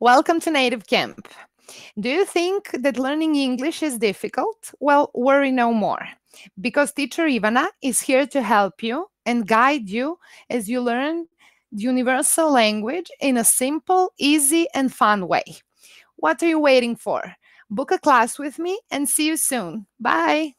Welcome to Native Camp. Do you think that learning English is difficult? Well, worry no more, because teacher Ivana is here to help you and guide you as you learn the universal language in a simple, easy, and fun way. What are you waiting for? Book a class with me and see you soon. Bye.